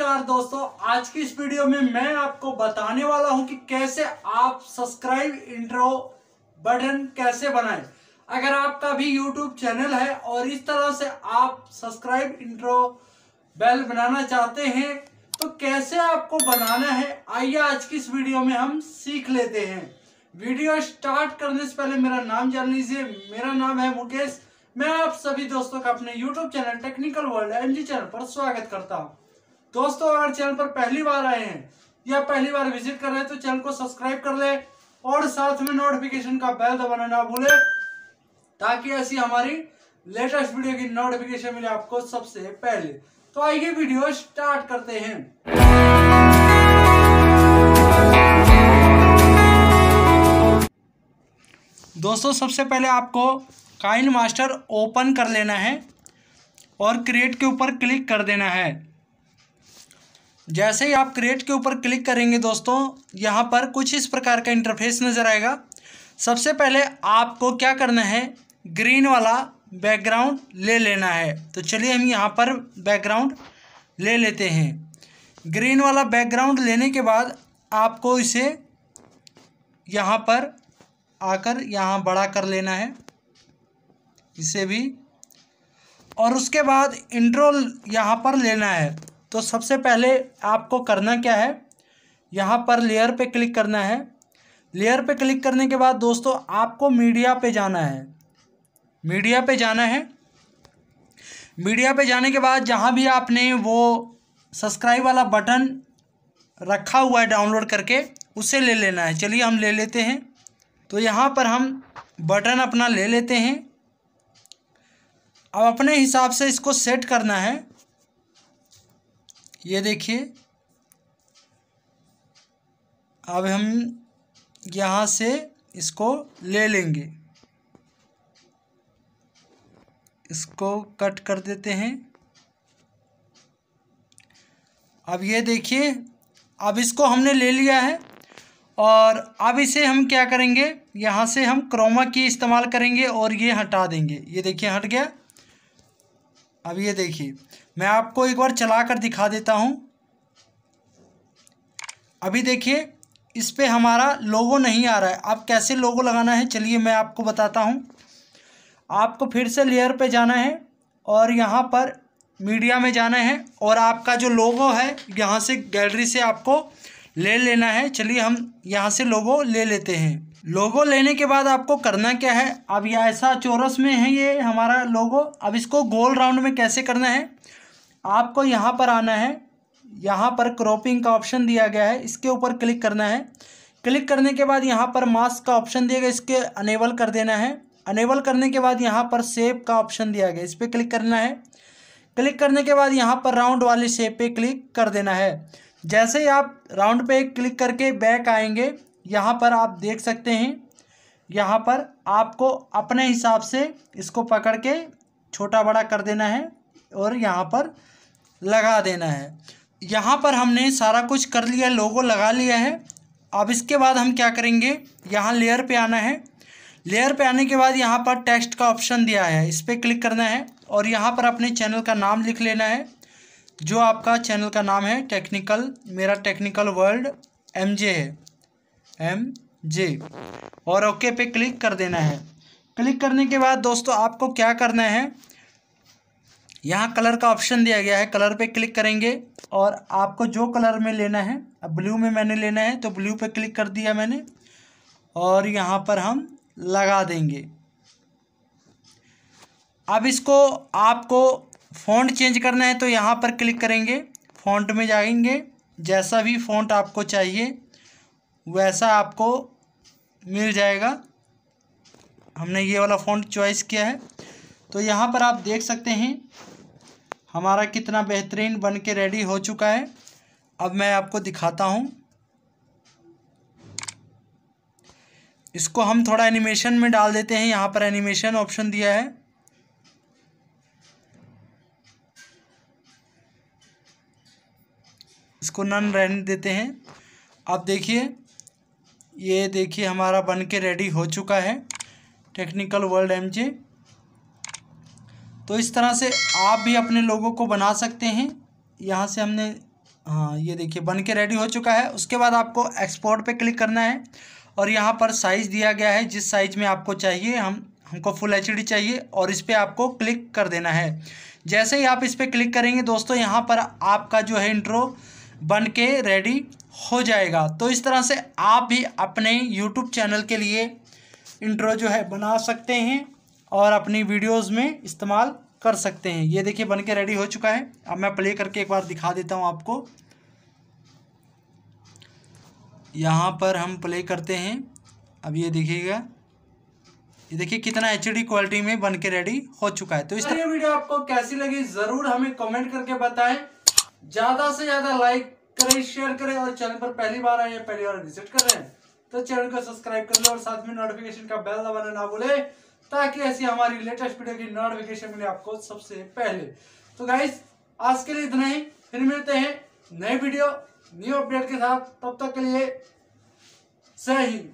नमस्कार दोस्तों आज की इस वीडियो में मैं आपको बताने वाला हूं कि कैसे आप सब्सक्राइब इंट्रो बटन कैसे बनाएं अगर आपका भी यूट्यूब चैनल है और इस तरह से आप सब्सक्राइब इंट्रो बेल बनाना चाहते हैं तो कैसे आपको बनाना है आइए आज की इस वीडियो में हम सीख लेते हैं वीडियो स्टार्ट करने से पहले मेरा नाम जान लीजिए मेरा नाम है मुकेश मैं आप सभी दोस्तों का अपने YouTube channel technical world MG channel पर स्वागत करता हूं दोस्तों अगर चैनल पर पहली बार आए हैं या पहली बार विजिट कर रहे हैं तो चैनल को सब्सक्राइब कर ले और साथ में नोटिफिकेशन का बेल दबाना ना भूले ताकि ऐसी हमारी लेटेस्ट वीडियो की नोटिफिकेशन मिले आपको सबसे पहले तो आइए वीडियो स्टार्ट करते हैं दोस्तों सबसे पहले आपको काइन मास्टर ओपन कर लेना है और क्रिएट के ऊपर क्लिक कर देना है जैसे ही आप क्रिएट के ऊपर क्लिक करेंगे दोस्तों यहाँ पर कुछ इस प्रकार का इंटरफेस नज़र आएगा सबसे पहले आपको क्या करना है ग्रीन वाला बैकग्राउंड ले लेना है तो चलिए हम यहाँ पर बैकग्राउंड ले लेते हैं ग्रीन वाला बैकग्राउंड लेने के बाद आपको इसे यहाँ पर आकर यहाँ बड़ा कर लेना है इसे भी और उसके बाद इंट्रो यहाँ पर लेना है तो सबसे पहले आपको करना क्या है यहाँ पर लेयर पे क्लिक करना है लेयर पे क्लिक करने के बाद दोस्तों आपको मीडिया पे जाना है मीडिया पे जाना है मीडिया पे जाने के बाद जहाँ भी आपने वो सब्सक्राइब वाला बटन रखा हुआ है डाउनलोड करके उसे ले लेना है चलिए हम ले लेते हैं तो यहाँ पर हम बटन अपना ले लेते हैं अब अपने हिसाब से इसको सेट करना है ये देखिए अब हम यहाँ से इसको ले लेंगे इसको कट कर देते हैं अब ये देखिए अब इसको हमने ले लिया है और अब इसे हम क्या करेंगे यहाँ से हम क्रोमा की इस्तेमाल करेंगे और ये हटा देंगे ये देखिए हट गया अब ये देखिए मैं आपको एक बार चला कर दिखा देता हूँ अभी देखिए इस पर हमारा लोगो नहीं आ रहा है आप कैसे लोगो लगाना है चलिए मैं आपको बताता हूँ आपको फिर से लेयर पे जाना है और यहाँ पर मीडिया में जाना है और आपका जो लोगो है यहाँ से गैलरी से आपको ले लेना है चलिए हम यहाँ से लोगो ले लेते हैं लोगो लेने के बाद आपको करना क्या है अब यह ऐसा चोरस में है ये हमारा लोगो अब इसको गोल राउंड में कैसे करना है आपको यहाँ पर आना है यहाँ पर क्रॉपिंग का ऑप्शन दिया गया है इसके ऊपर क्लिक करना है क्लिक करने के बाद यहाँ पर मास्क का ऑप्शन दिया गया इसके अनेबल कर देना है अनेबल करने के बाद यहाँ पर सेप का ऑप्शन दिया गया इस पर क्लिक करना है क्लिक करने के बाद यहाँ पर राउंड वाले शेप पे क्लिक कर देना है जैसे ही आप राउंड पे क्लिक करके बैक आएंगे यहाँ पर आप देख सकते हैं यहाँ पर आपको अपने हिसाब से इसको पकड़ के छोटा बड़ा कर देना है और यहाँ पर लगा देना है यहाँ पर हमने सारा कुछ कर लिया लोगो लगा लिया है अब इसके बाद हम क्या करेंगे यहाँ लेयर पे आना है लेयर पे आने के बाद यहाँ पर टेक्स्ट का ऑप्शन दिया है इस पर क्लिक करना है और यहाँ पर अपने चैनल का नाम लिख लेना है जो आपका चैनल का नाम है टेक्निकल मेरा टेक्निकल वर्ल्ड एम जे है एम जे और ओके पे क्लिक कर देना है क्लिक करने के बाद दोस्तों आपको क्या करना है यहाँ कलर का ऑप्शन दिया गया है कलर पे क्लिक करेंगे और आपको जो कलर में लेना है अब ब्लू में मैंने लेना है तो ब्लू पे क्लिक कर दिया मैंने और यहाँ पर हम लगा देंगे अब इसको आपको फ़ॉन्ट चेंज करना है तो यहाँ पर क्लिक करेंगे फ़ॉन्ट में जाएंगे जैसा भी फ़ॉन्ट आपको चाहिए वैसा आपको मिल जाएगा हमने ये वाला फ़ॉन्ट चॉइस किया है तो यहाँ पर आप देख सकते हैं हमारा कितना बेहतरीन बन के रेडी हो चुका है अब मैं आपको दिखाता हूँ इसको हम थोड़ा एनिमेशन में डाल देते हैं यहाँ पर एनिमेशन ऑप्शन दिया है इसको नन रहने देते हैं आप देखिए ये देखिए हमारा बन के रेडी हो चुका है टेक्निकल वर्ल्ड एम तो इस तरह से आप भी अपने लोगों को बना सकते हैं यहाँ से हमने हाँ ये देखिए बन के रेडी हो चुका है उसके बाद आपको एक्सपोर्ट पे क्लिक करना है और यहाँ पर साइज़ दिया गया है जिस साइज़ में आपको चाहिए हम हमको फुल एच चाहिए और इस पर आपको क्लिक कर देना है जैसे ही आप इस पर क्लिक करेंगे दोस्तों यहाँ पर आपका जो है इंट्रो बन के रेडी हो जाएगा तो इस तरह से आप भी अपने यूट्यूब चैनल के लिए इंट्रो जो है बना सकते हैं और अपनी वीडियोस में इस्तेमाल कर सकते हैं ये देखिए बन के रेडी हो चुका है अब मैं प्ले करके एक बार दिखा देता हूँ आपको यहाँ पर हम प्ले करते हैं अब ये देखिएगा ये देखिए कितना एच क्वालिटी में बन के रेडी हो चुका है तो इस तरह तो वीडियो आपको कैसी लगी ज़रूर हमें कमेंट करके बताएं ज़्यादा से ज़्यादा लाइक करें शेयर करें और चैनल पर पहली बार आए या पहली बार विजिट कर रहे हैं तो चैनल को सब्सक्राइब कर लें और साथ में नोटिफिकेशन का बेल दबाना ना भूलें ताकि ऐसी हमारी लेटेस्ट वीडियो की नोटिफिकेशन मिले आपको सबसे पहले तो गाइज आज के लिए इतना ही फिर मिलते हैं नए वीडियो न्यू अपडेट के साथ तब तक के लिए सही